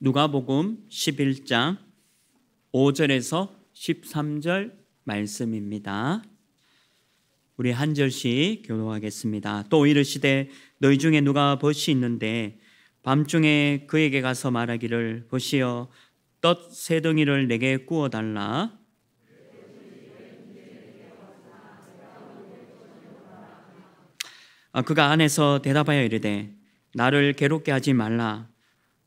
누가복음 11장 5절에서 13절 말씀입니다. 우리 한 절씩 교도하겠습니다. 또 이르시되 너희 중에 누가 벗이 있는데 밤중에 그에게 가서 말하기를 보시어 떡세 덩이를 내게 구워 달라 아, 그가 안에서 대답하여 이르되 나를 괴롭게 하지 말라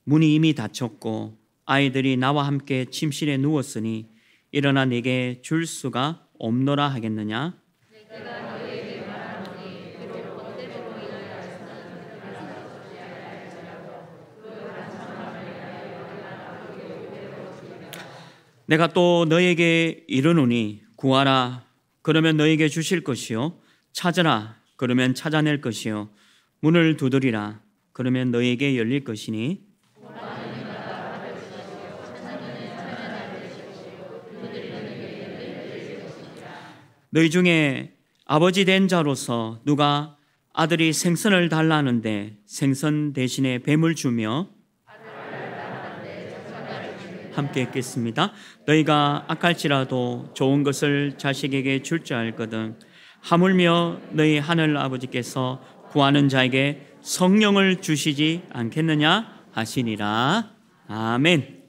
문이 이미 닫혔고 아이들이 나와 함께 침실에 누웠으니 일어나 네게 줄 수가 없노라 하겠느냐? 내가 또 너에게 이르노니 구하라 그러면 너에게 주실 것이요 찾으라 그러면 찾아낼 것이요 문을 두드리라 그러면 너에게 열릴 것이니 너희 중에 아버지 된 자로서 누가 아들이 생선을 달라는데 생선 대신에 뱀을 주며 함께 읽겠습니다. 너희가 악할지라도 좋은 것을 자식에게 줄 줄 알거든. 하물며 너희 하늘 아버지께서 구하는 자에게 성령을 주시지 않겠느냐 하시니라. 아멘.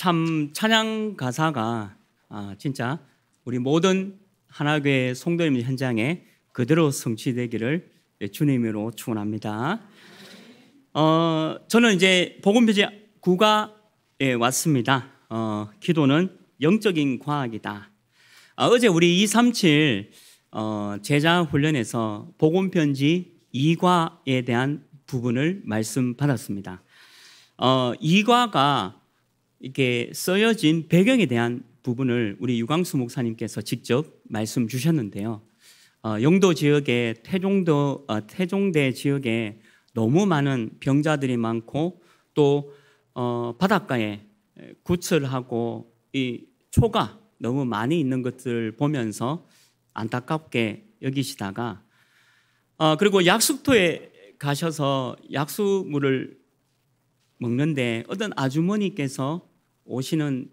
참 찬양 가사가 아, 진짜 우리 모든 하나교회 성도님 현장에 그대로 성취되기를 주님으로 축원합니다. 어, 저는 이제 복음표지 9가에 왔습니다. 어, 기도는 영적인 과학이다. 아, 어제 우리 237 어, 제자 훈련에서 복음편지 2과에 대한 부분을 말씀 받았습니다. 어, 2과가 이게 렇 쓰여진 배경에 대한 부분을 우리 유광수 목사님께서 직접 말씀 주셨는데요. 어, 영도 지역에 태종도 어, 태종대 지역에 너무 많은 병자들이 많고 또 어, 바닷가에 구출하고 이 초가 너무 많이 있는 것들 보면서 안타깝게 여기시다가 어, 그리고 약수터에 가셔서 약수물을 먹는데 어떤 아주머니께서 오시는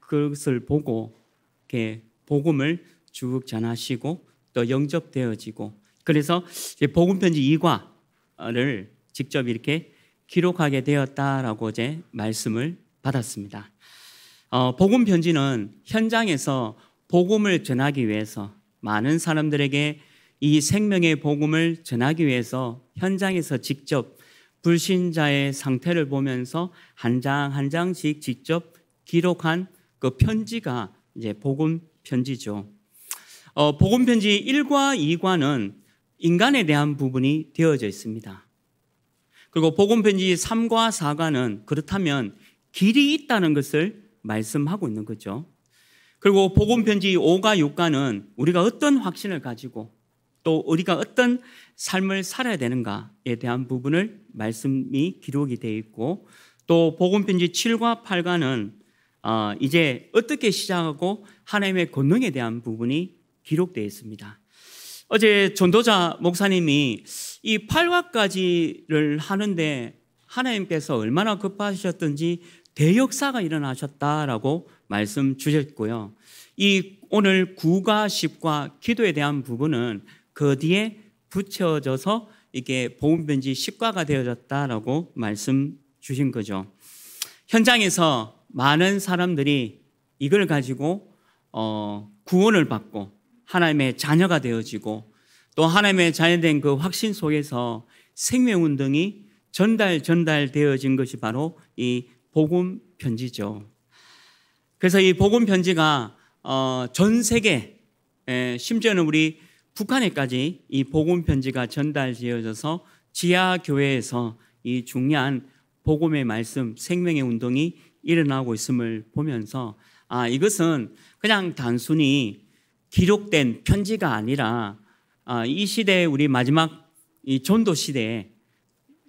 그것을 보고 이렇게 복음을 쭉 전하시고 또 영접되어지고 그래서 복음 편지 2과를 직접 이렇게 기록하게 되었다라고 제 말씀을 받았습니다. 어, 복음 편지는 현장에서 복음을 전하기 위해서 많은 사람들에게 이 생명의 복음을 전하기 위해서 현장에서 직접 불신자의 상태를 보면서 한 장 한 장씩 직접 기록한 그 편지가 이제 복음 편지죠. 어, 복음 편지 1과 2과는 인간에 대한 부분이 되어져 있습니다. 그리고 복음 편지 3과 4과는 그렇다면 길이 있다는 것을 말씀하고 있는 거죠. 그리고 복음 편지 5과 6과는 우리가 어떤 확신을 가지고 또 우리가 어떤 삶을 살아야 되는가에 대한 부분을 말씀이 기록이 되어 있고 또 복음 편지 7과 8과는 어, 이제 어떻게 시작하고 하나님의 권능에 대한 부분이 기록되어 있습니다. 어제 전도자 목사님이 이 8화까지를 하는데 하나님께서 얼마나 급하셨던지 대역사가 일어나셨다라고 말씀 주셨고요. 이 오늘 9과 10과 기도에 대한 부분은 그 뒤에 붙여져서 이게 보험변지 10과가 되어졌다라고 말씀 주신 거죠. 현장에서 많은 사람들이 이걸 가지고 어, 구원을 받고 하나님의 자녀가 되어지고 또 하나님의 자녀된 그 확신 속에서 생명 운동이 전달 전달되어진 것이 바로 이 복음 편지죠. 그래서 이 복음 편지가 어, 전 세계 에, 심지어는 우리 북한에까지 이 복음 편지가 전달되어져서 지하 교회에서 이 중요한 복음의 말씀, 생명의 운동이 일어나고 있음을 보면서 아, 이것은 그냥 단순히 기록된 편지가 아니라 아, 이 시대에 우리 마지막 이 전도 시대에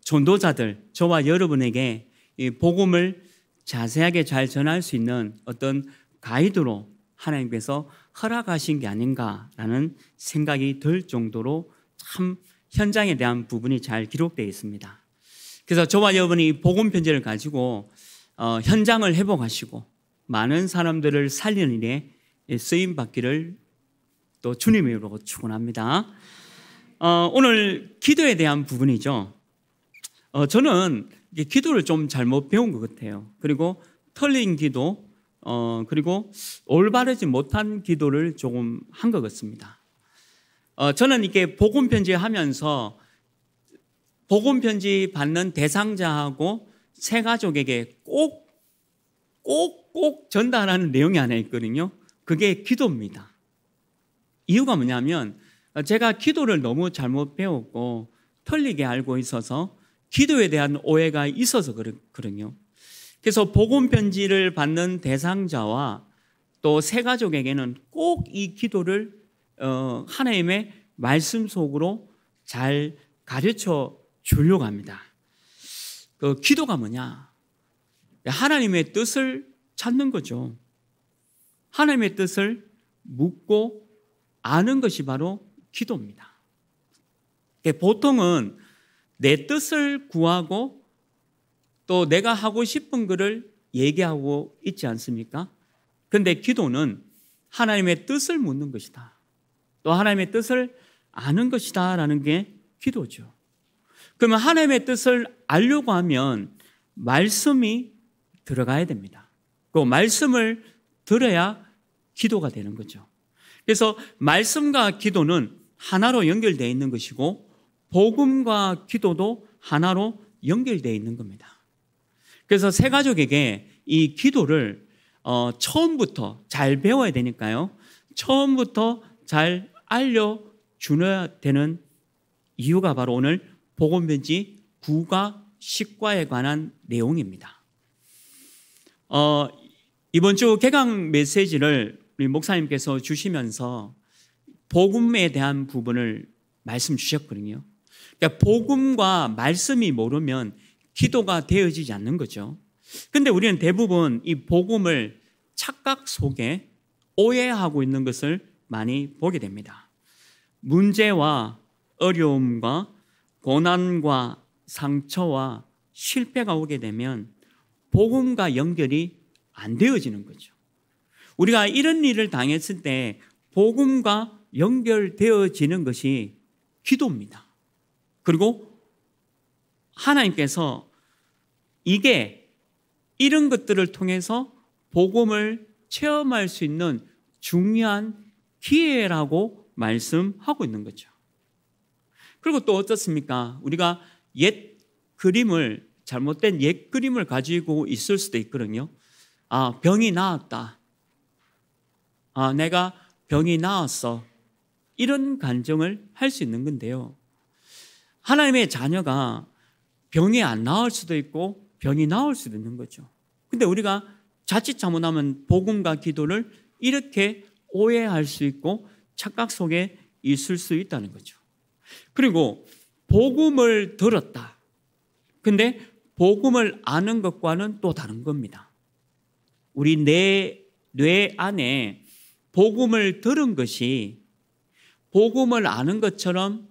전도자들, 저와 여러분에게 이 복음을 자세하게 잘 전할 수 있는 어떤 가이드로 하나님께서 허락하신 게 아닌가라는 생각이 들 정도로 참 현장에 대한 부분이 잘 기록되어 있습니다. 그래서 저와 여러분이 복음 편지를 가지고 어, 현장을 회복하시고 많은 사람들을 살리는 일에 쓰임 받기를 또 주님의 이름으로 축원합니다. 어, 오늘 기도에 대한 부분이죠. 어, 저는 기도를 좀 잘못 배운 것 같아요. 그리고 털린 기도, 어, 그리고 올바르지 못한 기도를 조금 한 것 같습니다. 어, 저는 이게 복음 편지 하면서 복음 편지 받는 대상자하고 세 가족에게 꼭, 꼭, 꼭 전달하는 내용이 하나 있거든요. 그게 기도입니다. 이유가 뭐냐면 제가 기도를 너무 잘못 배웠고 틀리게 알고 있어서 기도에 대한 오해가 있어서 그렇거든요 그래서 복음 편지를 받는 대상자와 또 세 가족에게는 꼭 이 기도를 어, 하나님의 말씀 속으로 잘 가르쳐 주려고 합니다. 그 기도가 뭐냐? 하나님의 뜻을 찾는 거죠. 하나님의 뜻을 묻고 아는 것이 바로 기도입니다. 예, 보통은 내 뜻을 구하고 또 내가 하고 싶은 것을 얘기하고 있지 않습니까? 그런데 기도는 하나님의 뜻을 묻는 것이다. 또 하나님의 뜻을 아는 것이다. 라는 게 기도죠. 그러면 하나님의 뜻을 알려고 하면 말씀이 들어가야 됩니다. 그 말씀을 들어야 기도가 되는 거죠. 그래서 말씀과 기도는 하나로 연결되어 있는 것이고 복음과 기도도 하나로 연결되어 있는 겁니다. 그래서 세 가족에게 이 기도를 어, 처음부터 잘 배워야 되니까요. 처음부터 잘 알려 주어야 되는 이유가 바로 오늘 복음 b 지 9과 10과에 관한 내용입니다. 어, 이번 주 개강 메시지를 우리 목사님께서 주시면서 복음에 대한 부분을 말씀 주셨거든요. 그러니까 복음과 말씀이 모르면 기도가 되어지지 않는 거죠. 근데 우리는 대부분 이 복음을 착각 속에 오해하고 있는 것을 많이 보게 됩니다. 문제와 어려움과 고난과 상처와 실패가 오게 되면 복음과 연결이 안 되어지는 거죠. 우리가 이런 일을 당했을 때 복음과 연결되어지는 것이 기도입니다. 그리고 하나님께서 이게 이런 것들을 통해서 복음을 체험할 수 있는 중요한 기회라고 말씀하고 있는 거죠. 그리고 또 어떻습니까? 우리가 옛 그림을 잘못된 옛 그림을 가지고 있을 수도 있거든요. 아, 병이 나았다. 아, 내가 병이 나았어. 이런 간정을 할 수 있는 건데요. 하나님의 자녀가 병이 안나올 수도 있고 병이 나을 수도 있는 거죠. 근데 우리가 자칫 잘못하면 복음과 기도를 이렇게 오해할 수 있고 착각 속에 있을 수 있다는 거죠. 그리고 복음을 들었다. 근데 복음을 아는 것과는 또 다른 겁니다. 우리 내 뇌 안에 복음을 들은 것이 복음을 아는 것처럼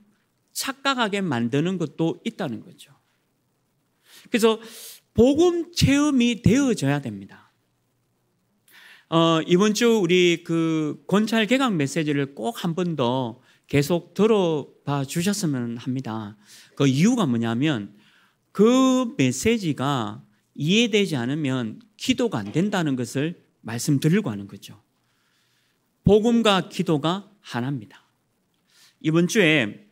착각하게 만드는 것도 있다는 거죠. 그래서 복음 체험이 되어져야 됩니다. 어, 이번 주 우리 그 권찰 개강 메시지를 꼭한번더 계속 들어봐 주셨으면 합니다. 그 이유가 뭐냐면 그 메시지가 이해되지 않으면 기도가 안 된다는 것을 말씀드리려고 하는 거죠. 복음과 기도가 하나입니다. 이번 주에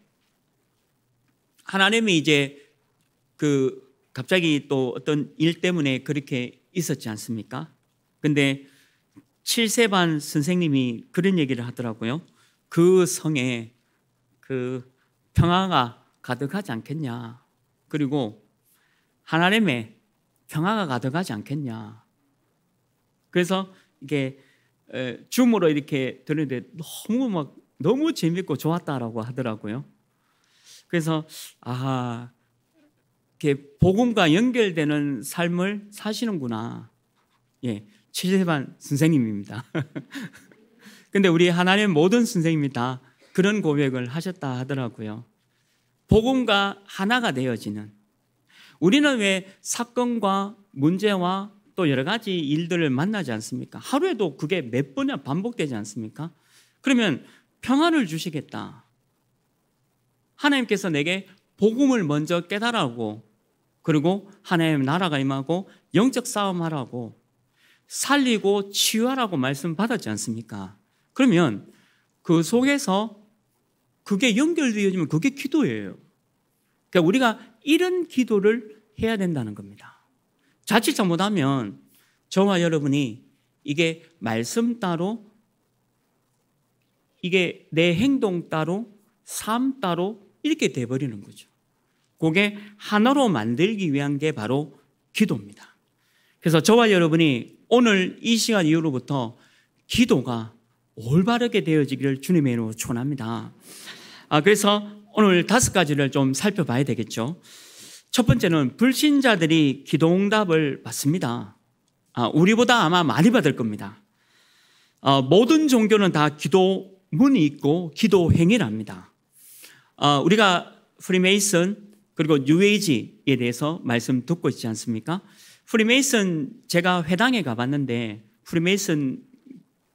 하나님이 이제 그 갑자기 또 어떤 일 때문에 그렇게 있었지 않습니까? 근데 칠세반 선생님이 그런 얘기를 하더라고요. 그 성에 그 평화가 가득하지 않겠냐. 그리고 하나님의 평화가 가득하지 않겠냐. 그래서 이게 줌으로 이렇게 들는데 너무 막 너무 재밌고 좋았다라고 하더라고요. 그래서 아 이렇게 복음과 연결되는 삶을 사시는구나. 예, 최재반 선생님입니다. 근데 우리 하나님 의 모든 선생님이 다 그런 고백을 하셨다 하더라고요. 복음과 하나가 되어지는 우리는 왜 사건과 문제와 또 여러 가지 일들을 만나지 않습니까? 하루에도 그게 몇 번이나 반복되지 않습니까? 그러면 평안을 주시겠다. 하나님께서 내게 복음을 먼저 깨달으라고 그리고 하나님 나라가 임하고 영적 싸움하라고 살리고 치유하라고 말씀 받았지 않습니까? 그러면 그 속에서 그게 연결되어지면 그게 기도예요. 그러니까 우리가 이런 기도를 해야 된다는 겁니다. 자칫 잘못하면 저와 여러분이 이게 말씀 따로 이게 내 행동 따로 삶 따로 이렇게 돼버리는 거죠. 그게 하나로 만들기 위한 게 바로 기도입니다. 그래서 저와 여러분이 오늘 이 시간 이후로부터 기도가 올바르게 되어지기를 주님의 이름으로 축원합니다. 아 그래서 오늘 다섯 가지를 좀 살펴봐야 되겠죠. 첫 번째는 불신자들이 기도 응답을 받습니다. 아, 우리보다 아마 많이 받을 겁니다. 아, 모든 종교는 다 기도문이 있고 기도 행위랍니다. 아, 우리가 프리메이슨 그리고 뉴에이지에 대해서 말씀 듣고 있지 않습니까? 프리메이슨 제가 회당에 가봤는데 프리메이슨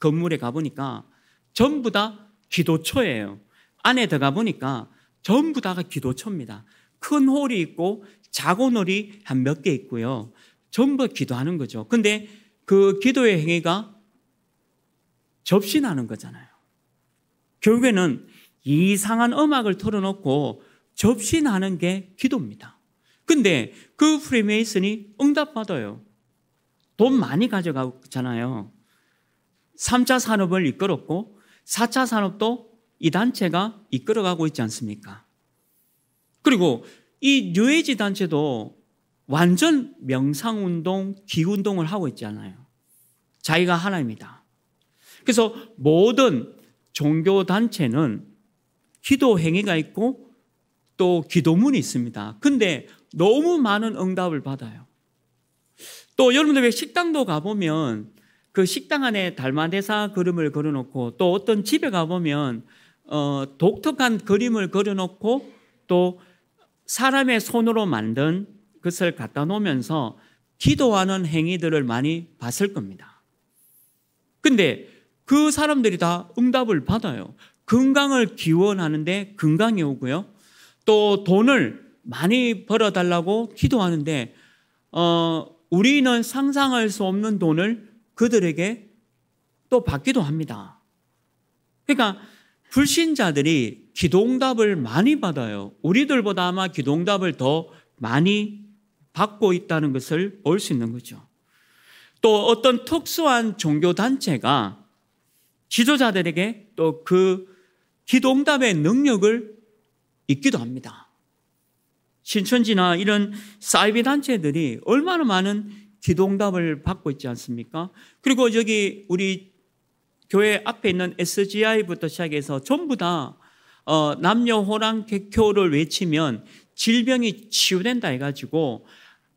건물에 가보니까 전부 다 기도처예요. 안에 들어가 보니까 전부 다 기도처입니다. 큰 홀이 있고 작은 홀이 한 몇 개 있고요. 전부 기도하는 거죠. 근데 그 기도의 행위가 접신하는 거잖아요. 결국에는 이상한 음악을 틀어놓고 접신하는 게 기도입니다. 근데 그 프리메이슨이 응답받아요. 돈 많이 가져가잖아요. 3차 산업을 이끌었고 4차 산업도 이 단체가 이끌어가고 있지 않습니까? 그리고 이 뉴에이지 단체도 완전 명상운동, 기운동을 하고 있지않아요 자기가 하나입니다. 그래서 모든 종교단체는 기도 행위가 있고 또 기도문이 있습니다. 근데 너무 많은 응답을 받아요. 또 여러분들 왜 식당도 가보면 그 식당 안에 달마대사 그림을 그려놓고 또 어떤 집에 가보면 어, 독특한 그림을 그려놓고 또 사람의 손으로 만든 것을 갖다 놓으면서 기도하는 행위들을 많이 봤을 겁니다. 근데 그 사람들이 다 응답을 받아요. 건강을 기원하는데 건강이 오고요. 또 돈을 많이 벌어달라고 기도하는데, 어, 우리는 상상할 수 없는 돈을 그들에게 또 받기도 합니다. 그러니까 불신자들이 기동답을 많이 받아요. 우리들보다 아마 기동답을 더 많이 받고 있다는 것을 볼 수 있는 거죠. 또 어떤 특수한 종교단체가 지도자들에게 또 그 기동답의 능력을 있기도 합니다. 신천지나 이런 사이비 단체들이 얼마나 많은 기동답을 받고 있지 않습니까? 그리고 여기 우리 교회 앞에 있는 SGI부터 시작해서 전부 다 어, 남녀 호랑 개교를 외치면 질병이 치유된다 해가지고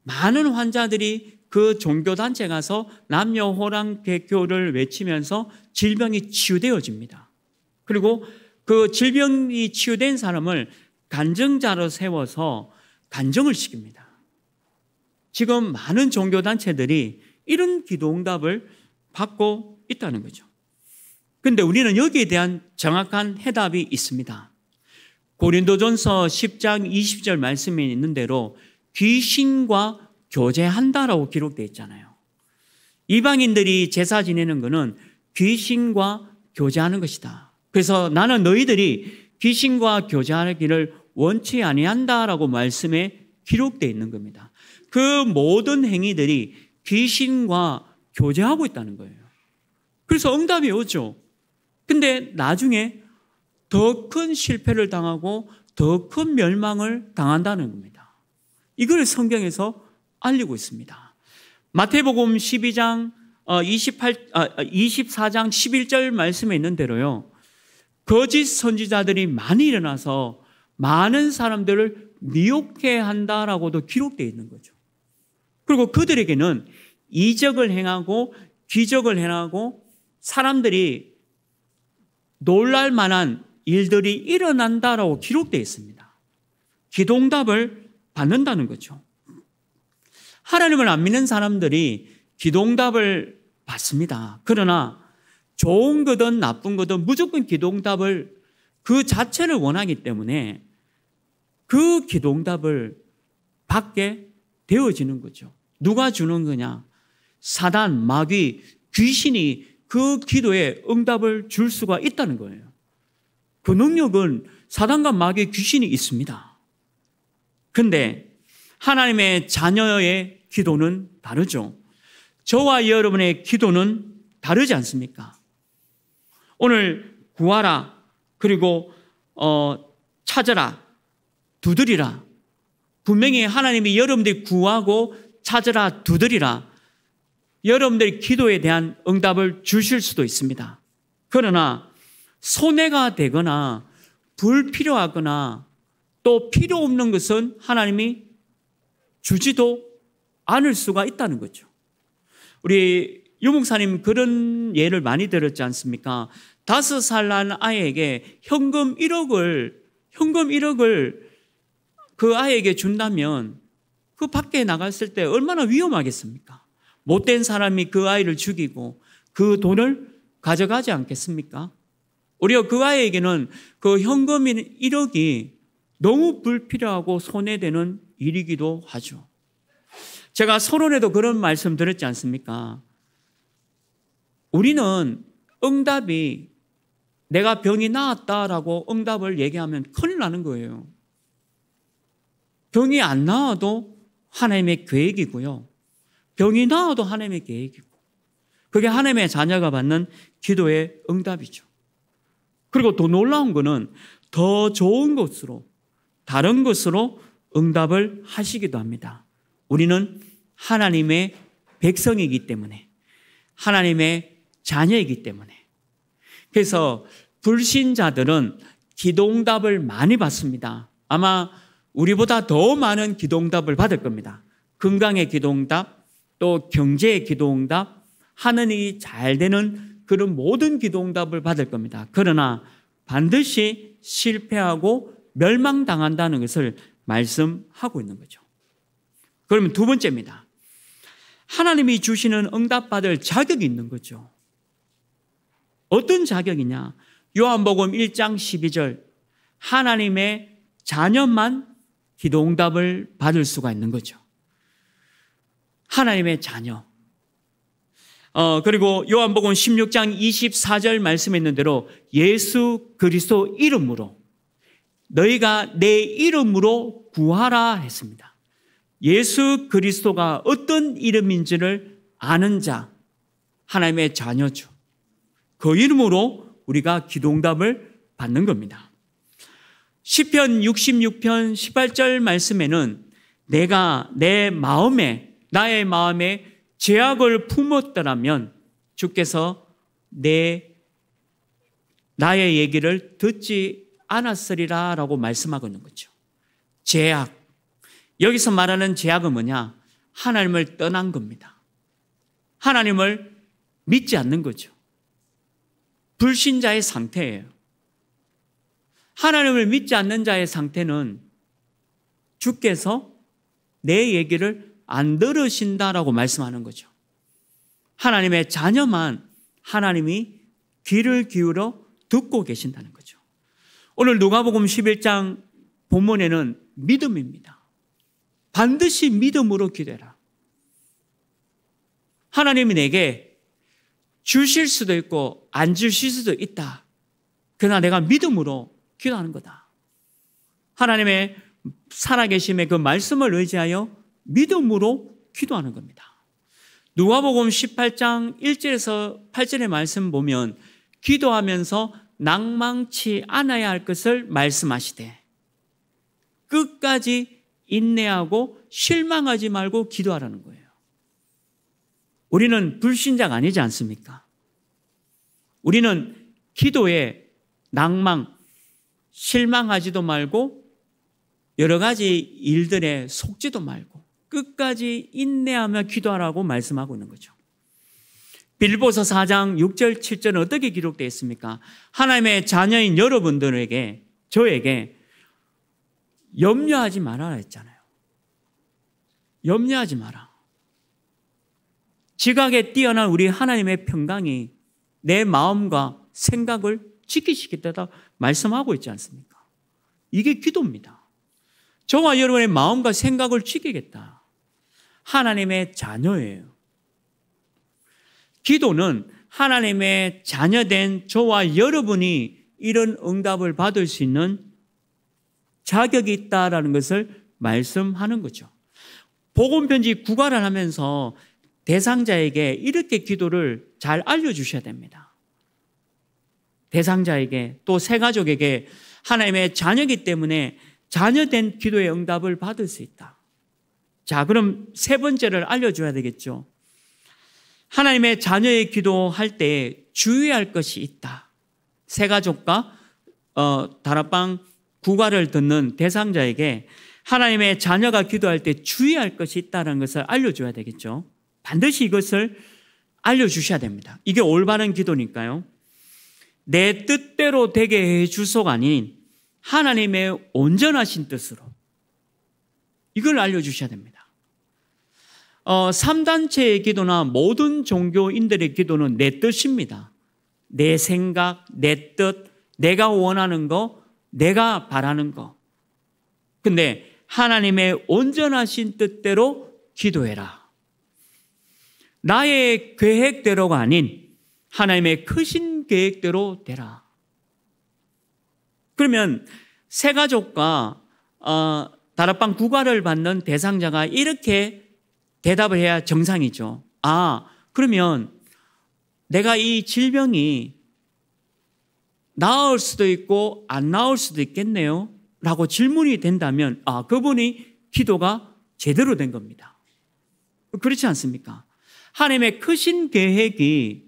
많은 환자들이 그 종교단체 가서 남녀 호랑 개교를 외치면서 질병이 치유되어집니다. 그리고 그 질병이 치유된 사람을 간증자로 세워서 간증을 시킵니다. 지금 많은 종교단체들이 이런 기도응답을 받고 있다는 거죠. 근데 우리는 여기에 대한 정확한 해답이 있습니다. 고린도전서 10장 20절 말씀에 있는 대로 귀신과 교제한다라고 기록되어 있잖아요. 이방인들이 제사 지내는 것은 귀신과 교제하는 것이다. 그래서 나는 너희들이 귀신과 교제하기를 원치 아니한다라고 말씀에 기록되어 있는 겁니다. 그 모든 행위들이 귀신과 교제하고 있다는 거예요. 그래서 응답이 오죠. 근데 나중에 더 큰 실패를 당하고 더 큰 멸망을 당한다는 겁니다. 이걸 성경에서 알리고 있습니다. 마태복음 12장 28 24장 11절 말씀에 있는 대로요. 거짓 선지자들이 많이 일어나서 많은 사람들을 미혹해 한다라고도 기록되어 있는 거죠. 그리고 그들에게는 이적을 행하고 기적을 행하고 사람들이 놀랄 만한 일들이 일어난다라고 기록되어 있습니다. 기동답을 받는다는 거죠. 하나님을 안 믿는 사람들이 기동답을 받습니다. 그러나 좋은 거든 나쁜 거든 무조건 기동답을 그 자체를 원하기 때문에 그 기동답을 받게 되어지는 거죠. 누가 주는 거냐? 사단, 마귀, 귀신이 그 기도에 응답을 줄 수가 있다는 거예요. 그 능력은 사단과 마귀 귀신이 있습니다. 근데 하나님의 자녀의 기도는 다르죠. 저와 여러분의 기도는 다르지 않습니까? 오늘 구하라 그리고 어, 찾아라 두드리라 분명히 하나님이 여러분들이 구하고 찾으라 두드리라 여러분들의 기도에 대한 응답을 주실 수도 있습니다. 그러나 손해가 되거나 불필요하거나 또 필요 없는 것은 하나님이 주지도 않을 수가 있다는 거죠. 우리 유목사님 그런 예를 많이 들었지 않습니까? 다섯 살 난 아이에게 현금 1억을 현금 1억을 그 아이에게 준다면 그 밖에 나갔을 때 얼마나 위험하겠습니까? 못된 사람이 그 아이를 죽이고 그 돈을 가져가지 않겠습니까? 오히려 그 아이에게는 그 현금인 1억이 너무 불필요하고 손해되는 일이기도 하죠. 제가 서론에도 그런 말씀 드렸지 않습니까? 우리는 응답이 내가 병이 나았다라고 응답을 얘기하면 큰일 나는 거예요. 병이 안 나와도 하나님의 계획이고요. 병이 나와도 하나님의 계획이고. 그게 하나님의 자녀가 받는 기도의 응답이죠. 그리고 더 놀라운 거는 더 좋은 것으로, 다른 것으로 응답을 하시기도 합니다. 우리는 하나님의 백성이기 때문에, 하나님의 자녀이기 때문에. 그래서 불신자들은 기도 응답을 많이 받습니다. 아마 우리보다 더 많은 기도응답을 받을 겁니다. 건강의 기도응답, 또 경제의 기도응답, 하는 일이 잘 되는 그런 모든 기도응답을 받을 겁니다. 그러나 반드시 실패하고 멸망당한다는 것을 말씀하고 있는 거죠. 그러면 두 번째입니다. 하나님이 주시는 응답받을 자격이 있는 거죠. 어떤 자격이냐? 요한복음 1장 12절. 하나님의 자녀만 기도 응답을 받을 수가 있는 거죠. 하나님의 자녀. 어, 그리고 요한복음 16장 24절 말씀했는 대로 예수 그리스도 이름으로 너희가 내 이름으로 구하라 했습니다. 예수 그리스도가 어떤 이름인지를 아는 자, 하나님의 자녀죠. 그 이름으로 우리가 기동답을 받는 겁니다. 1 0편 66편 18절 말씀에는 내가 내 마음에 나의 마음에 죄악을 품었더라면 주께서 내 나의 얘기를 듣지 않았으리라라고 말씀하고 있는 거죠. 죄악. 여기서 말하는 죄악은 뭐냐? 하나님을 떠난 겁니다. 하나님을 믿지 않는 거죠. 불신자의 상태예요. 하나님을 믿지 않는 자의 상태는 주께서 내 얘기를 안 들으신다라고 말씀하는 거죠. 하나님의 자녀만 하나님이 귀를 기울여 듣고 계신다는 거죠. 오늘 누가복음 11장 본문에는 믿음입니다. 반드시 믿음으로 기대라. 하나님이 내게 주실 수도 있고 안 주실 수도 있다. 그러나 내가 믿음으로 기도하는 거다. 하나님의 살아계심의 그 말씀을 의지하여 믿음으로 기도하는 겁니다. 누가복음 18장 1절에서 8절의 말씀 보면 기도하면서 낭망치 않아야 할 것을 말씀하시되 끝까지 인내하고 실망하지 말고 기도하라는 거예요. 우리는 불신자가 아니지 않습니까? 우리는 기도에 낭망, 실망하지도 말고 여러 가지 일들에 속지도 말고 끝까지 인내하며 기도하라고 말씀하고 있는 거죠. 빌보서 4장 6절 7절은 어떻게 기록되어 있습니까? 하나님의 자녀인 여러분들에게 저에게 염려하지 말아라 했잖아요. 염려하지 마라. 지각에 뛰어난 우리 하나님의 평강이 내 마음과 생각을 지키시겠다 말씀하고 있지 않습니까? 이게 기도입니다. 저와 여러분의 마음과 생각을 지키겠다. 하나님의 자녀예요. 기도는 하나님의 자녀된 저와 여러분이 이런 응답을 받을 수 있는 자격이 있다라는 것을 말씀하는 거죠. 복음편지 구가를 하면서 대상자에게 이렇게 기도를 잘 알려주셔야 됩니다. 대상자에게 또새 가족에게 하나님의 자녀이기 때문에 자녀된 기도의 응답을 받을 수 있다. 자, 그럼 세 번째를 알려줘야 되겠죠. 하나님의 자녀의 기도할 때 주의할 것이 있다. 새 가족과 어, 다락방 구가를 듣는 대상자에게 하나님의 자녀가 기도할 때 주의할 것이 있다는 것을 알려줘야 되겠죠. 반드시 이것을 알려주셔야 됩니다. 이게 올바른 기도니까요. 내 뜻대로 되게 해 주소가 아닌 하나님의 온전하신 뜻으로 이걸 알려주셔야 됩니다. 어, 3단체의 기도나 모든 종교인들의 기도는 내 뜻입니다. 내 생각, 내 뜻, 내가 원하는 거, 내가 바라는 거. 근데 하나님의 온전하신 뜻대로 기도해라. 나의 계획대로가 아닌 하나님의 크신 계획대로 되라. 그러면 세 가족과 어, 다락방 구가를 받는 대상자가 이렇게 대답을 해야 정상이죠. 아, 그러면 내가 이 질병이 나을 수도 있고 안 나을 수도 있겠네요. 라고 질문이 된다면, 아, 그분이 기도가 제대로 된 겁니다. 그렇지 않습니까? 하나님의 크신 계획이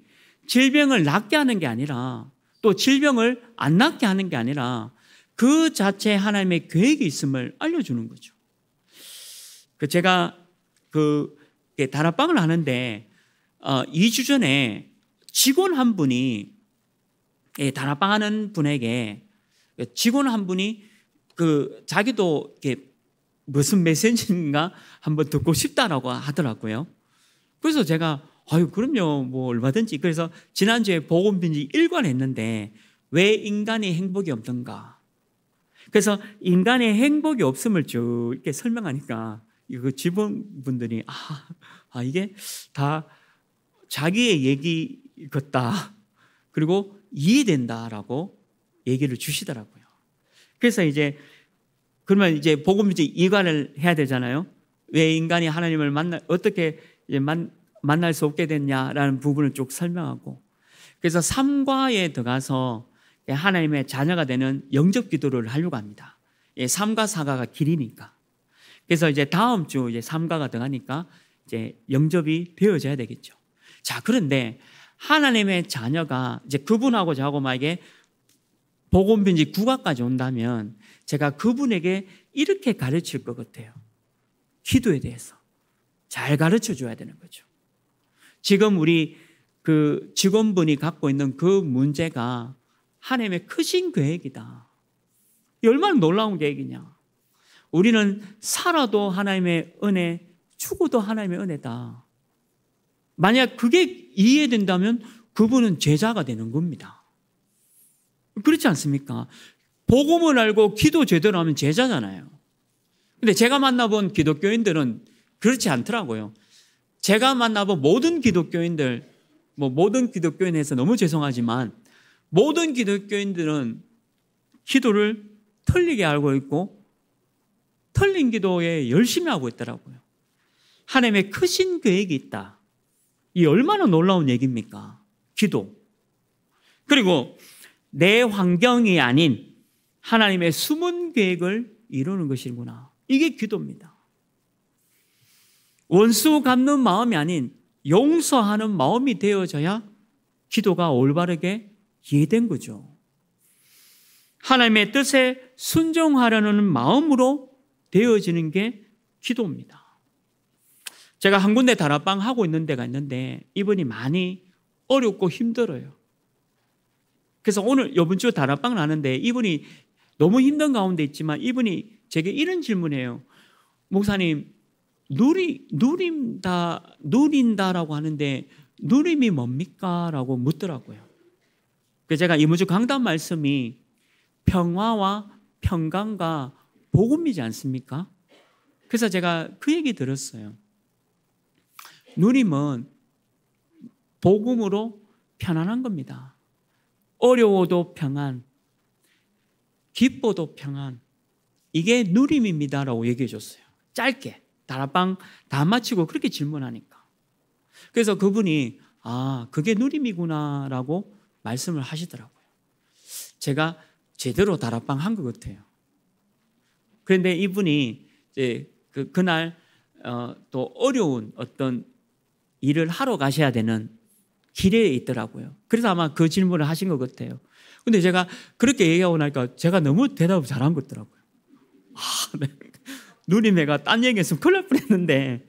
질병을 낫게 하는 게 아니라 또 질병을 안 낫게 하는 게 아니라 그 자체 하나님의 계획이 있음을 알려주는 거죠. 그 제가 그 다락방을 하는데 어, 2주 전에 직원 한 분이 예, 다락방 하는 분에게 직원 한 분이 그 자기도 이렇게 무슨 메시지인가 한번 듣고 싶다라고 하더라고요. 그래서 제가 아유, 그럼요. 뭐 얼마든지. 그래서 지난주에 보음편지 일관했는데 왜 인간의 행복이 없던가. 그래서 인간의 행복이 없음을 쭉 이렇게 설명하니까 이거 직원분들이 아, 아 이게 다 자기의 얘기 같다. 그리고 이해된다라고 얘기를 주시더라고요. 그래서 이제 그러면 이제 보음 이제 이관을 해야 되잖아요. 왜 인간이 하나님을 만나 어떻게 이제 만 만날 수 없게 됐냐라는 부분을 쭉 설명하고 그래서 삼과에 들어가서 하나님의 자녀가 되는 영접 기도를 하려고 합니다. 예, 3과 사과가 길이니까. 그래서 이제 다음 주 이제 3과가 들어가니까 이제 영접이 되어져야 되겠죠. 자, 그런데 하나님의 자녀가 이제 그분하고 저하고 만약에 보건빈지 9과까지 온다면 제가 그분에게 이렇게 가르칠 것 같아요. 기도에 대해서 잘 가르쳐 줘야 되는 거죠. 지금 우리 그 직원분이 갖고 있는 그 문제가 하나님의 크신 계획이다. 얼마나 놀라운 계획이냐. 우리는 살아도 하나님의 은혜, 죽어도 하나님의 은혜다. 만약 그게 이해된다면 그분은 제자가 되는 겁니다. 그렇지 않습니까? 복음을 알고 기도 제대로 하면 제자잖아요. 근데 제가 만나본 기독교인들은 그렇지 않더라고요. 제가 만나본 모든 기독교인들, 뭐 모든 기독교인에서 너무 죄송하지만 모든 기독교인들은 기도를 틀리게 알고 있고 틀린 기도에 열심히 하고 있더라고요. 하나님의 크신 계획이 있다. 이 얼마나 놀라운 얘기입니까? 기도. 그리고 내 환경이 아닌 하나님의 숨은 계획을 이루는 것이구나. 이게 기도입니다. 원수 갚는 마음이 아닌 용서하는 마음이 되어져야 기도가 올바르게 이해된 거죠. 하나님의 뜻에 순종하려는 마음으로 되어지는 게 기도입니다. 제가 한 군데 다락방 하고 있는 데가 있는데 이분이 많이 어렵고 힘들어요. 그래서 오늘 이번 주 다락방 나는데 이분이 너무 힘든 가운데 있지만 이분이 제게 이런 질문해요. 목사님, 누리 누린다 누린다라고 하는데 누림이 뭡니까라고 묻더라고요. 그 제가 이무주 강단 말씀이 평화와 평강과 복음이지 않습니까? 그래서 제가 그 얘기 들었어요. 누림은 복음으로 편안한 겁니다. 어려워도 평안, 기뻐도 평안. 이게 누림입니다라고 얘기해 줬어요. 짧게. 다락방 다 마치고 그렇게 질문하니까. 그래서 그분이 아, 그게 누림이구나라고 말씀을 하시더라고요. 제가 제대로 다락방 한 것 같아요. 그런데 이분이 이제 그, 그날 어, 또 어려운 어떤 일을 하러 가셔야 되는 길에 있더라고요. 그래서 아마 그 질문을 하신 것 같아요. 근데 제가 그렇게 얘기하고 나니까 제가 너무 대답을 잘한 것더라고요. 같 아, 네. 누리매가딴 얘기했으면 큰일 날 뻔했는데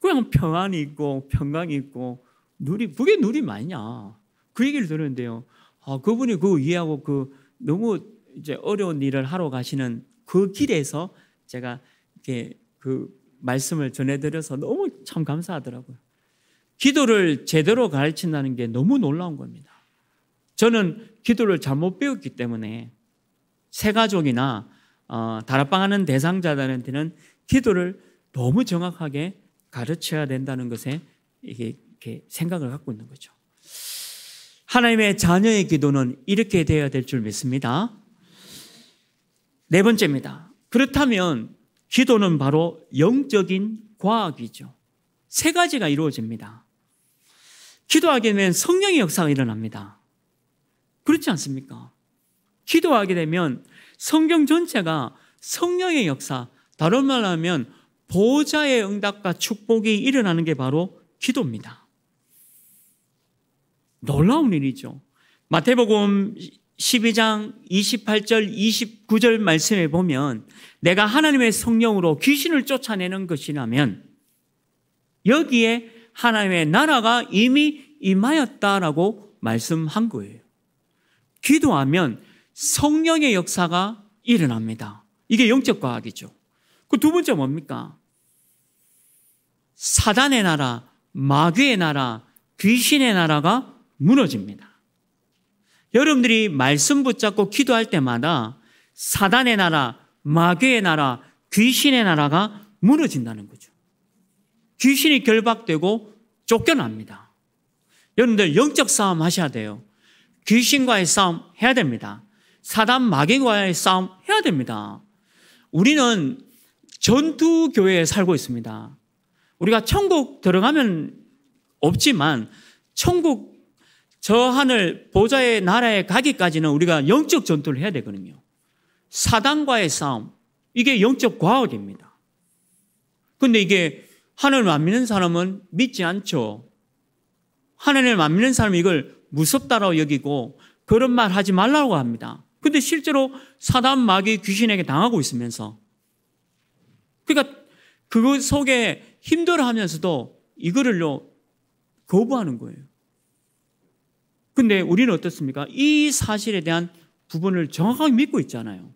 그냥 평안이 있고 평강이 있고 누리 그게 누리 아니냐 그 얘기를 들었는데요. 아 그분이 그 이해하고 그 너무 이제 어려운 일을 하러 가시는 그 길에서 제가 이렇게 그 말씀을 전해드려서 너무 참 감사하더라고요. 기도를 제대로 가르친다는 게 너무 놀라운 겁니다. 저는 기도를 잘못 배웠기 때문에 새 가족이나 어, 다락방 하는 대상자들한테는 기도를 너무 정확하게 가르쳐야 된다는 것에 이게 이렇게 생각을 갖고 있는 거죠. 하나님의 자녀의 기도는 이렇게 되어야 될 줄 믿습니다. 네 번째입니다. 그렇다면 기도는 바로 영적인 과학이죠. 세 가지가 이루어집니다. 기도하게 되면 성령의 역사가 일어납니다. 그렇지 않습니까? 기도하게 되면 성경 전체가 성령의 역사, 다른 말로 하면 보좌의 응답과 축복이 일어나는 게 바로 기도입니다. 놀라운 일이죠. 마태복음 12장 28절 29절 말씀에 보면 내가 하나님의 성령으로 귀신을 쫓아내는 것이라면 여기에 하나님의 나라가 이미 임하였다라고 말씀한 거예요. 기도하면 성령의 역사가 일어납니다. 이게 영적 과학이죠. 그 두 번째 뭡니까? 사단의 나라, 마귀의 나라, 귀신의 나라가 무너집니다. 여러분들이 말씀 붙잡고 기도할 때마다 사단의 나라, 마귀의 나라, 귀신의 나라가 무너진다는 거죠. 귀신이 결박되고 쫓겨납니다. 여러분들 영적 싸움 하셔야 돼요. 귀신과의 싸움 해야 됩니다. 사단 마귀와의 싸움 해야 됩니다. 우리는 전투 교회에 살고 있습니다. 우리가 천국 들어가면 없지만 천국 저 하늘 보좌의 나라에 가기까지는 우리가 영적 전투를 해야 되거든요. 사단과의 싸움 이게 영적 과학입니다. 근데 이게 하늘을 안 믿는 사람은 믿지 않죠. 하늘을 안 믿는 사람은 이걸 무섭다라고 여기고 그런 말 하지 말라고 합니다. 근데 실제로 사단 마귀 귀신에게 당하고 있으면서 그러니까 그 속에 힘들어하면서도 이거를요 거부하는 거예요. 근데 우리는 어떻습니까? 이 사실에 대한 부분을 정확하게 믿고 있잖아요.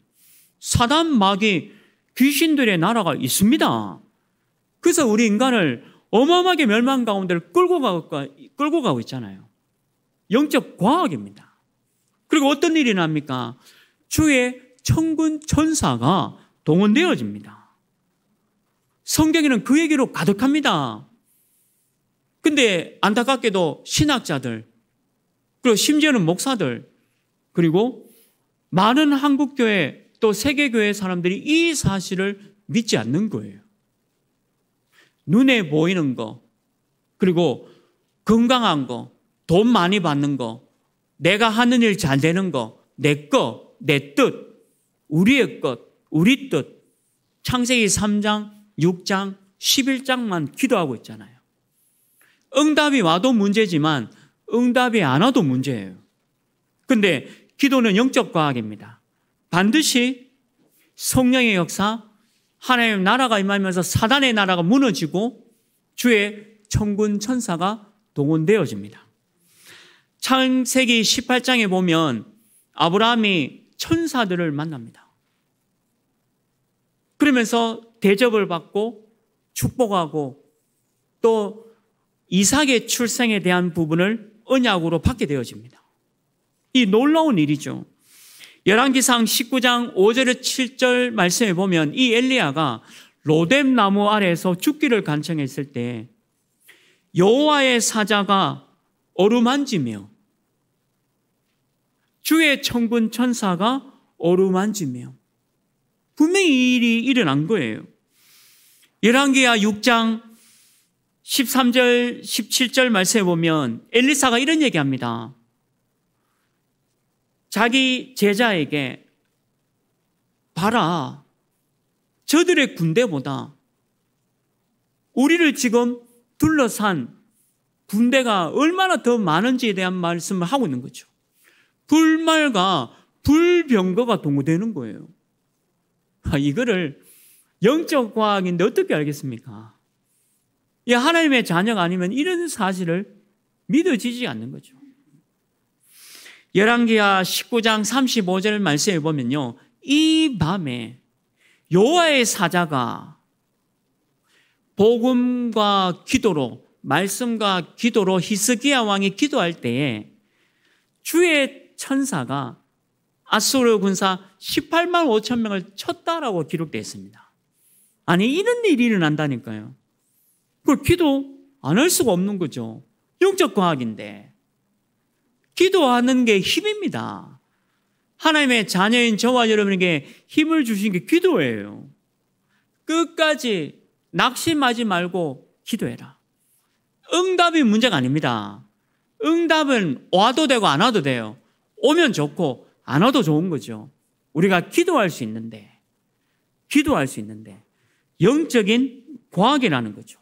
사단 마귀 귀신들의 나라가 있습니다. 그래서 우리 인간을 어마어마하게 멸망 가운데를 끌고 가고, 끌고 가고 있잖아요. 영적 과학입니다. 그리고 어떤 일이 납니까? 주의 천군 천사가 동원되어집니다. 성경에는 그 얘기로 가득합니다. 근데 안타깝게도 신학자들, 그리고 심지어는 목사들, 그리고 많은 한국교회 또 세계교회 사람들이 이 사실을 믿지 않는 거예요. 눈에 보이는 거, 그리고 건강한 거, 돈 많이 받는 거, 내가 하는 일 잘 되는 거, 내 거, 내 뜻, 우리의 것, 우리 뜻. 창세기 3장, 6장, 11장만 기도하고 있잖아요. 응답이 와도 문제지만 응답이 안 와도 문제예요. 근데 기도는 영적 과학입니다. 반드시 성령의 역사, 하나님 나라가 임하면서 사단의 나라가 무너지고 주의 천군 천사가 동원되어집니다. 창세기 18장에 보면 아브라함이 천사들을 만납니다. 그러면서 대접을 받고 축복하고 또 이삭의 출생에 대한 부분을 언약으로 받게 되어집니다. 이 놀라운 일이죠. 열왕기상 19장 5절 7절 말씀에 보면 이 엘리야가 로뎀 나무 아래에서 죽기를 간청했을 때 여호와의 사자가 어루만지며 주의 천군 천사가 어루만지며 분명히 이 일이 일어난 거예요. 열왕기야 6장 13절 17절 말씀해 보면 엘리사가 이런 얘기합니다. 자기 제자에게 봐라. 저들의 군대보다 우리를 지금 둘러싼 군대가 얼마나 더 많은지에 대한 말씀을 하고 있는 거죠. 불말과 불병거가 동거되는 거예요. 아, 이거를 영적 과학인데 어떻게 알겠습니까? 이 하나님의 자녀가 아니면 이런 사실을 믿어지지 않는 거죠. 열왕기하 19장 35절 말씀해 보면요. 이 밤에 여호와의 사자가 복음과 기도로 말씀과 기도로 히스기야 왕이 기도할 때에 주의 천사가 아수르 군사 18만 5천 명을 쳤다라고 기록되어 있습니다. 아니 이런 일이 일어난다니까요. 그걸 기도 안 할 수가 없는 거죠. 영적 과학인데 기도하는 게 힘입니다. 하나님의 자녀인 저와 여러분에게 힘을 주신 게 기도예요. 끝까지 낙심하지 말고 기도해라. 응답이 문제가 아닙니다. 응답은 와도 되고 안 와도 돼요. 오면 좋고 안 와도 좋은 거죠. 우리가 기도할 수 있는데, 기도할 수 있는데, 영적인 과학이라는 거죠.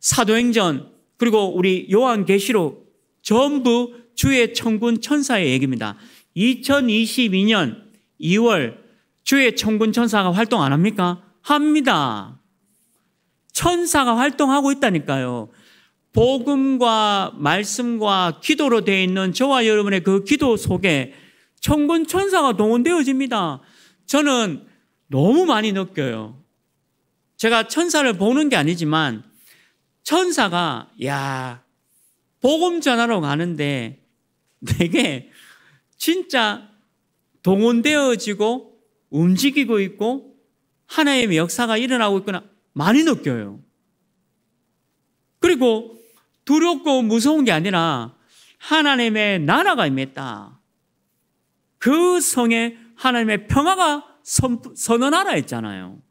사도행전, 그리고 우리 요한계시로 전부 주의 천군 천사의 얘기입니다. 2022년 2월 주의 천군 천사가 활동 안 합니까? 합니다. 천사가 활동하고 있다니까요. 복음과 말씀과 기도로 되어 있는 저와 여러분의 그 기도 속에 천군 천사가 동원되어집니다. 저는 너무 많이 느껴요. 제가 천사를 보는 게 아니지만 천사가 야 복음 전하러 가는데 내게 진짜 동원되어지고 움직이고 있고 하나님의 역사가 일어나고 있구나 많이 느껴요. 그리고 두렵고 무서운 게 아니라 하나님의 나라가 임했다. 그 성에 하나님의 평화가 선, 선언하라 했잖아요.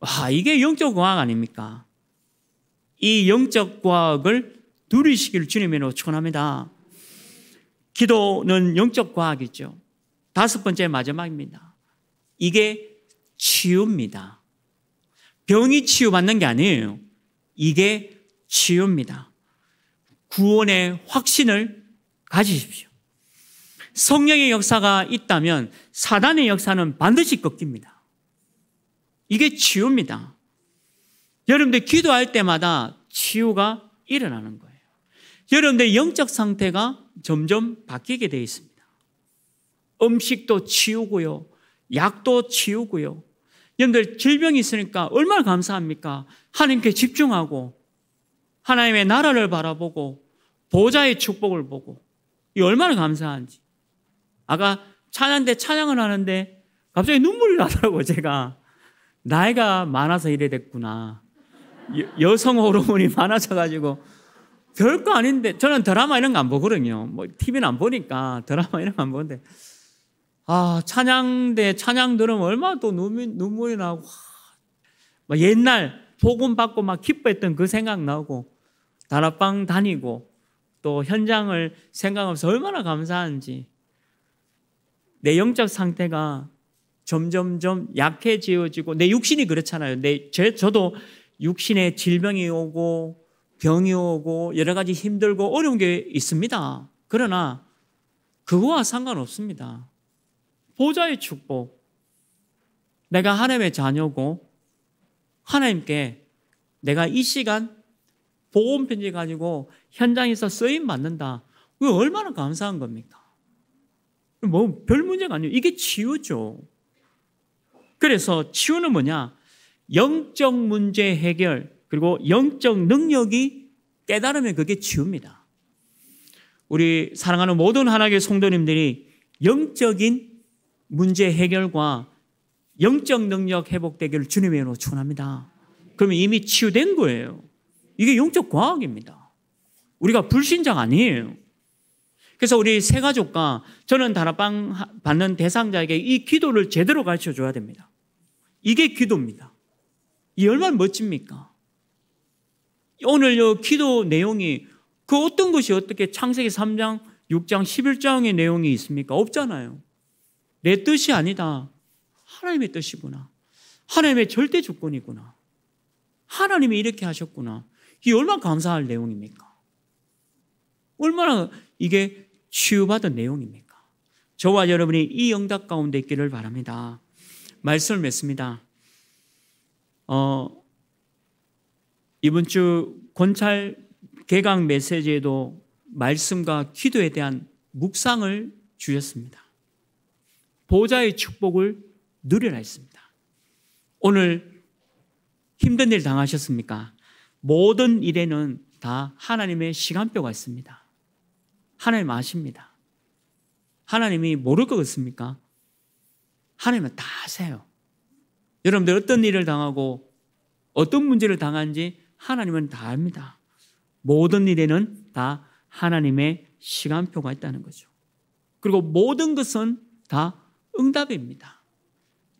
와, 이게 영적 과학 아닙니까? 이 영적 과학을 누리시길 주님으로 축원합니다. 기도는 영적 과학이죠. 다섯 번째 마지막입니다. 이게 치유입니다. 병이 치유받는 게 아니에요. 이게 치유입니다. 구원의 확신을 가지십시오. 성령의 역사가 있다면 사단의 역사는 반드시 꺾입니다. 이게 치유입니다. 여러분들 기도할 때마다 치유가 일어나는 거예요. 여러분들 영적 상태가 점점 바뀌게 되어 있습니다. 음식도 치우고요. 약도 치우고요. 여러분들 질병이 있으니까 얼마나 감사합니까? 하나님께 집중하고 하나님의 나라를 바라보고 보좌의 축복을 보고 이 얼마나 감사한지. 아까 찬양대 찬양을 하는데 갑자기 눈물이 나더라고 제가 나이가 많아서 이래 됐구나. 여, 성 호르몬이 많아져가지고 별거 아닌데 저는 드라마 이런 거 안 보거든요. 뭐 TV는 안 보니까 드라마 이런 거 안 보는데 아 찬양대 찬양 들으면 얼마나 또 눈물, 눈물이 나고 와, 막 옛날 복음 받고 막 기뻐했던 그 생각 나고 다락방 다니고 또 현장을 생각하면서 얼마나 감사한지 내 영적 상태가 점점점 약해지어지고 내 육신이 그렇잖아요. 내 제, 저도 육신에 질병이 오고 병이 오고 여러 가지 힘들고 어려운 게 있습니다. 그러나 그거와 상관없습니다. 보좌의 축복. 내가 하나님의 자녀고 하나님께 내가 이 시간 보험 편지 가지고 현장에서 쓰임 받는다. 그 얼마나 감사한 겁니까? 뭐 별 문제가 아니에요. 이게 치유죠. 그래서 치유는 뭐냐? 영적 문제 해결 그리고 영적 능력이 깨달으면 그게 치유입니다. 우리 사랑하는 모든 하나님의 성도님들이 영적인 문제 해결과 영적 능력 회복되기를 주님의 이름으로 축원합니다. 그러면 이미 치유된 거예요. 이게 영적 과학입니다. 우리가 불신자가 아니에요. 그래서 우리 세 가족과 저는 다락방 받는 대상자에게 이 기도를 제대로 가르쳐 줘야 됩니다. 이게 기도입니다. 이 얼마나 멋집니까? 오늘 요 기도 내용이 그 어떤 것이 어떻게 창세기 3장, 6장, 11장의 내용이 있습니까? 없잖아요. 내 뜻이 아니다. 하나님의 뜻이구나. 하나님의 절대 조건이구나. 하나님이 이렇게 하셨구나. 이게 얼마나 감사할 내용입니까? 얼마나 이게 치유받은 내용입니까? 저와 여러분이 이 응답 가운데 있기를 바랍니다. 말씀을 맺습니다. 어, 이번 주 권찰 개강 메시지에도 말씀과 기도에 대한 묵상을 주셨습니다. 보좌의 축복을 누리라 했습니다. 오늘 힘든 일 당하셨습니까? 모든 일에는 다 하나님의 시간표가 있습니다. 하나님 아십니다. 하나님이 모를 것 같습니까? 하나님은 다 아세요. 여러분들 어떤 일을 당하고 어떤 문제를 당한지 하나님은 다 압니다. 모든 일에는 다 하나님의 시간표가 있다는 거죠. 그리고 모든 것은 다 응답입니다.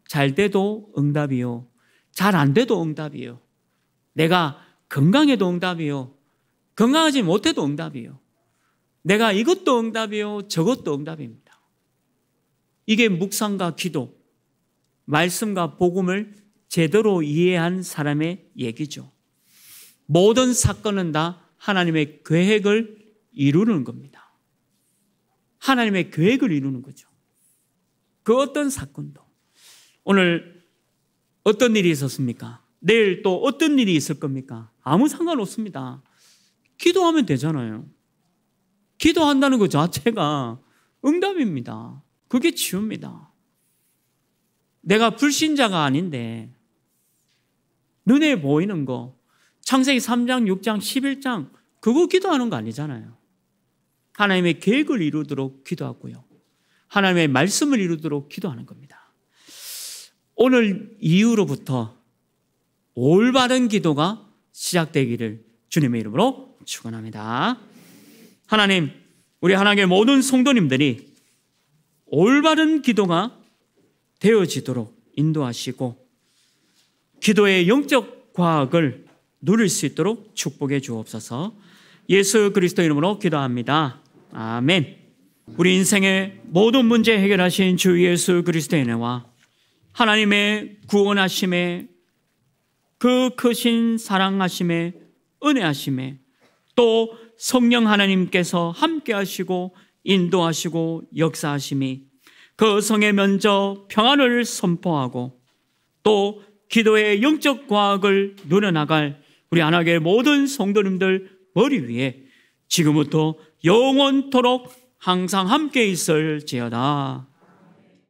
잘 돼도 응답이요. 잘 안 돼도 응답이요. 내가 건강에도 응답이요. 건강하지 못해도 응답이요. 내가 이것도 응답이요. 저것도 응답입니다. 이게 묵상과 기도, 말씀과 복음을 제대로 이해한 사람의 얘기죠. 모든 사건은 다 하나님의 계획을 이루는 겁니다. 하나님의 계획을 이루는 거죠. 그 어떤 사건도. 오늘 어떤 일이 있었습니까? 내일 또 어떤 일이 있을 겁니까? 아무 상관없습니다. 기도하면 되잖아요. 기도한다는 것 자체가 응답입니다. 그게 치유입니다. 내가 불신자가 아닌데 눈에 보이는 거 창세기 3장, 6장, 11장 그거 기도하는 거 아니잖아요. 하나님의 계획을 이루도록 기도하고요. 하나님의 말씀을 이루도록 기도하는 겁니다. 오늘 이후로부터 올바른 기도가 시작되기를 주님의 이름으로 축원합니다. 하나님, 우리 하나님의 모든 성도님들이 올바른 기도가 되어지도록 인도하시고 기도의 영적 과학을 누릴 수 있도록 축복해 주옵소서. 예수 그리스도 이름으로 기도합니다. 아멘. 우리 인생의 모든 문제 해결하신 주 예수 그리스도의 은혜와 하나님의 구원하심의 그 크신 사랑하심에 은혜하심에 또 성령 하나님께서 함께하시고 인도하시고 역사하심이 그 성에 면저 평안을 선포하고 또 기도의 영적 과학을 누려나갈 우리 안하의 모든 성도님들 머리 위에 지금부터 영원토록 항상 함께 있을 지어다.